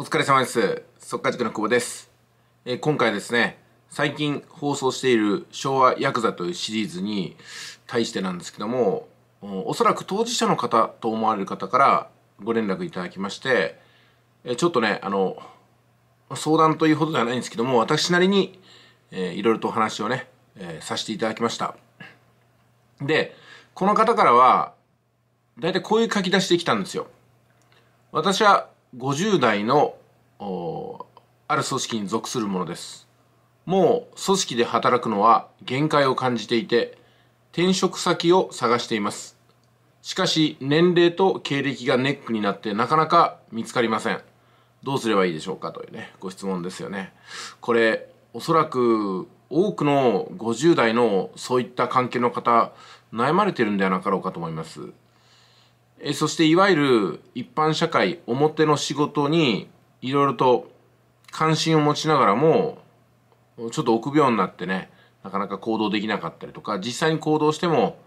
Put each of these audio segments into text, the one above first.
お疲れ様です。速稼塾の久保です、えー、今回ですね、最近放送している昭和ヤクザというシリーズに対してなんですけども、おそらく当事者の方と思われる方からご連絡いただきまして、えー、ちょっとね、あの、相談というほどではないんですけども、私なりに、えー、いろいろとお話をね、えー、させていただきました。で、この方からは、だいたいこういう書き出しできたんですよ。私は50代のある組織に属するものですもう組織で働くのは限界を感じていて転職先を探していますしかし年齢と経歴がネックになってなかなか見つかりませんどうすればいいでしょうかというねご質問ですよねこれおそらく多くの50代のそういった関係の方悩まれてるんではなかろうかと思いますえそしていわゆる一般社会表の仕事にいろいろと関心を持ちながらもちょっと臆病になってねなかなか行動できなかったりとか実際に行動しても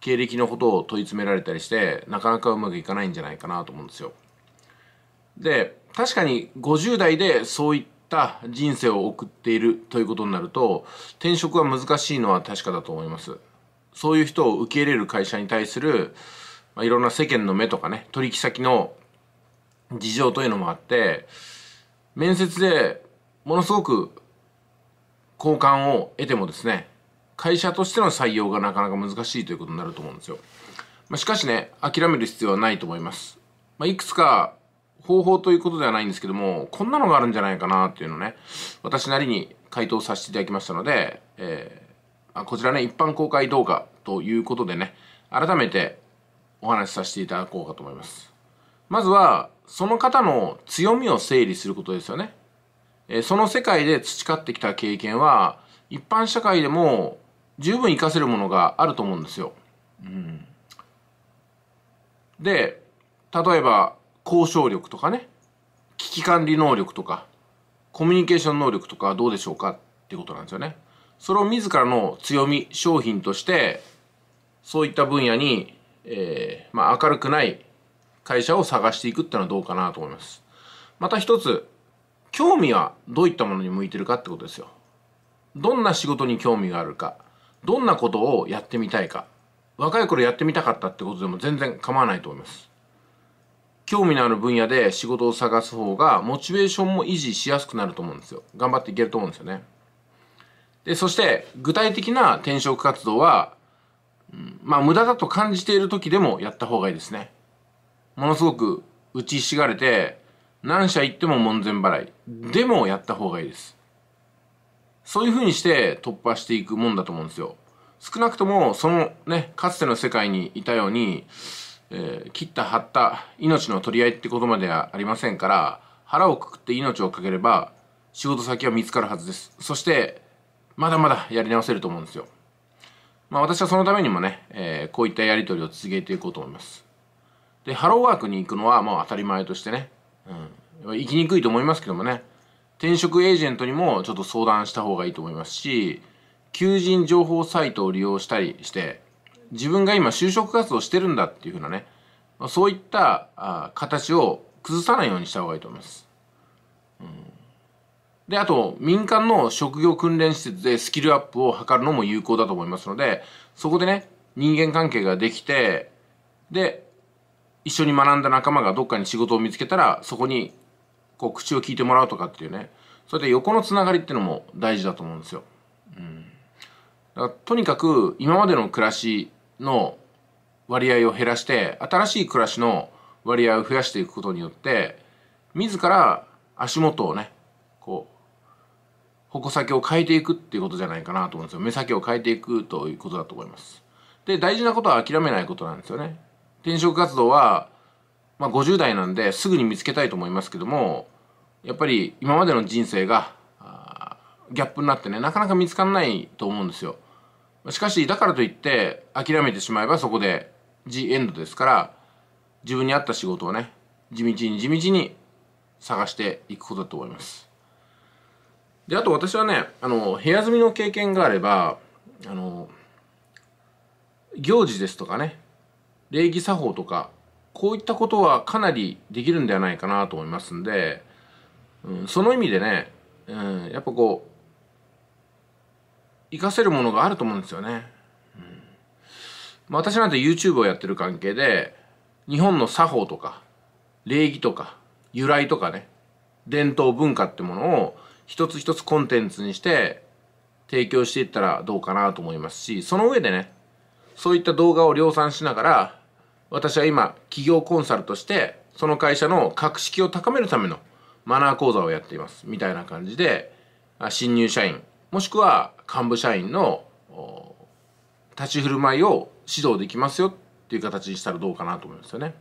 経歴のことを問い詰められたりしてなかなかうまくいかないんじゃないかなと思うんですよ。で確かに50代でそういった人生を送っているということになると転職は難しいのは確かだと思います。そういう人を受け入れる会社に対するまあ、いろんな世間の目とかね取引先の事情というのもあって面接でものすごく好感を得てもですね会社としての採用がなかなか難しいということになると思うんですよ。まあ、しかしね諦める必要はないと思います。まあ、いくつか方法ということではないんですけどもこんなのがあるんじゃないかなっていうのをね私なりに回答させていただきましたので、えー、こちらね一般公開動画ということでね改めてお話しさせていただこうかと思います。まずは、その方の強みを整理することですよね。えその世界で培ってきた経験は、一般社会でも十分活かせるものがあると思うんですよ。うん、で、例えば、交渉力とかね、危機管理能力とか、コミュニケーション能力とかどうでしょうかってことなんですよね。それを自らの強み、商品として、そういった分野にえー、まあ、明るくない会社を探していくっていうのはどうかなと思います。また一つ、興味はどういったものに向いてるかってことですよ。どんな仕事に興味があるか、どんなことをやってみたいか、若い頃やってみたかったってことでも全然構わないと思います。興味のある分野で仕事を探す方がモチベーションも維持しやすくなると思うんですよ。頑張っていけると思うんですよね。で、そして具体的な転職活動はまあ無駄だと感じている時でもやった方がいいですね。ものすごく打ちひしがれて何社行っても門前払いでもやった方がいいです。そういう風にして突破していくもんだと思うんですよ。少なくともそのねかつての世界にいたように、えー、切った張った命の取り合いってことまではありませんから腹をくくって命をかければ仕事先は見つかるはずですそしてまだまだやり直せると思うんですよまあ、私はそのためにもね、えー、こういったやり取りを続けていこうと思います。で、ハローワークに行くのはもう当たり前としてね、うん、行きにくいと思いますけどもね、転職エージェントにもちょっと相談した方がいいと思いますし、求人情報サイトを利用したりして、自分が今就職活動してるんだっていうふうなね、まあ、そういったあ形を崩さないようにした方がいいと思います。うんで、あと、民間の職業訓練施設でスキルアップを図るのも有効だと思いますので、そこでね、人間関係ができて、で、一緒に学んだ仲間がどっかに仕事を見つけたら、そこに、こう、口を聞いてもらうとかっていうね、それで横のつながりっていうのも大事だと思うんですよ。うん。だからとにかく、今までの暮らしの割合を減らして、新しい暮らしの割合を増やしていくことによって、自ら足元をね、矛先を変えていくっていうことじゃないかなと思うんですよ目先を変えていくということだと思いますで大事なことは諦めないことなんですよね転職活動は、まあ、50代なんですぐに見つけたいと思いますけどもやっぱり今までの人生がギャップになってねなかなか見つかんないと思うんですよしかしだからといって諦めてしまえばそこでジエンドですから自分に合った仕事をね地道に地道に探していくことだと思いますであと私はねあの部屋住みの経験があればあの行事ですとかね礼儀作法とかこういったことはかなりできるんではないかなと思いますんで、うん、その意味でね、うん、やっぱこう活かせるものがあると思うんですよね。うんまあ、私なんて YouTube をやってる関係で日本の作法とか礼儀とか由来とかね伝統文化ってものを一つ一つコンテンツにして提供していったらどうかなと思いますしその上でねそういった動画を量産しながら私は今企業コンサルとしてその会社の格式を高めるためのマナー講座をやっていますみたいな感じで新入社員もしくは幹部社員の立ち振る舞いを指導できますよっていう形にしたらどうかなと思いますよね。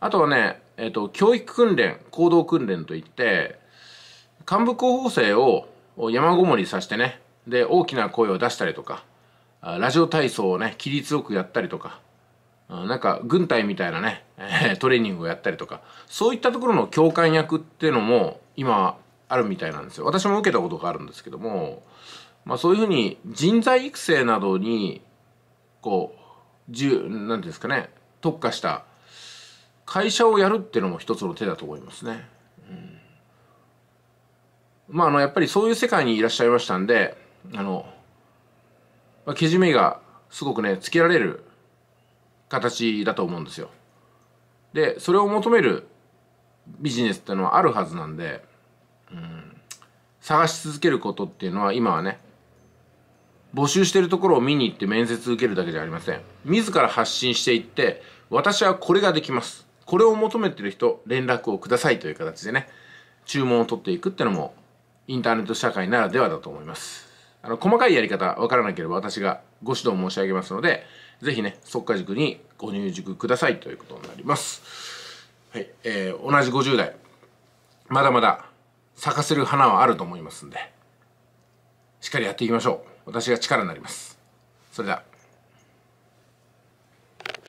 あとはね、えっ、ー、と、教育訓練、行動訓練といって、幹部候補生を山ごもりさせてねで大きな声を出したりとかラジオ体操をね規律よくやったりとかなんか軍隊みたいなねトレーニングをやったりとかそういったところの共感役っていうのも今あるみたいなんですよ私も受けたことがあるんですけども、まあ、そういうふうに人材育成などにこう何ていうんですかね特化した会社をやるっていうのも一つの手だと思いますね。うんまあ、あのやっぱりそういう世界にいらっしゃいましたんであの、まあ、けじめがすごくねつけられる形だと思うんですよ。でそれを求めるビジネスってのはあるはずなんで、うん、探し続けることっていうのは今はね募集してるところを見に行って面接受けるだけじゃありません自ら発信していって私はこれができますこれを求めてる人連絡をくださいという形でね注文を取っていくってのもインターネット社会ならではだと思います。あの、細かいやり方わからなければ私がご指導申し上げますので、ぜひね、即化塾にご入塾くださいということになります。はい、えー、同じ50代、まだまだ咲かせる花はあると思いますんで、しっかりやっていきましょう。私が力になります。それでは。